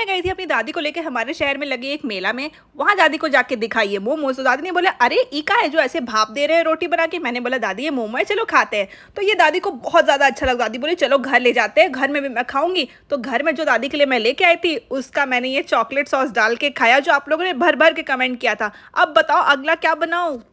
मैं गई थी अपनी दादी को लेकर हमारे शहर में लगे एक मेला में वहां दादी को जाके दिखाई है मोमोज तो दादी ने बोला अरे ईका है जो ऐसे भाप दे रहे हैं रोटी बना के मैंने बोला दादी ये मोमो है चलो खाते हैं तो ये दादी को बहुत ज़्यादा अच्छा लगा दादी बोले चलो घर ले जाते हैं घर में भी मैं खाऊंगी तो घर में जो दादी के लिए मैं लेके आई थी उसका मैंने ये चॉकलेट सॉस डाल के खाया जो आप लोगों ने भर भर के कमेंट किया था अब बताओ अगला क्या बनाऊ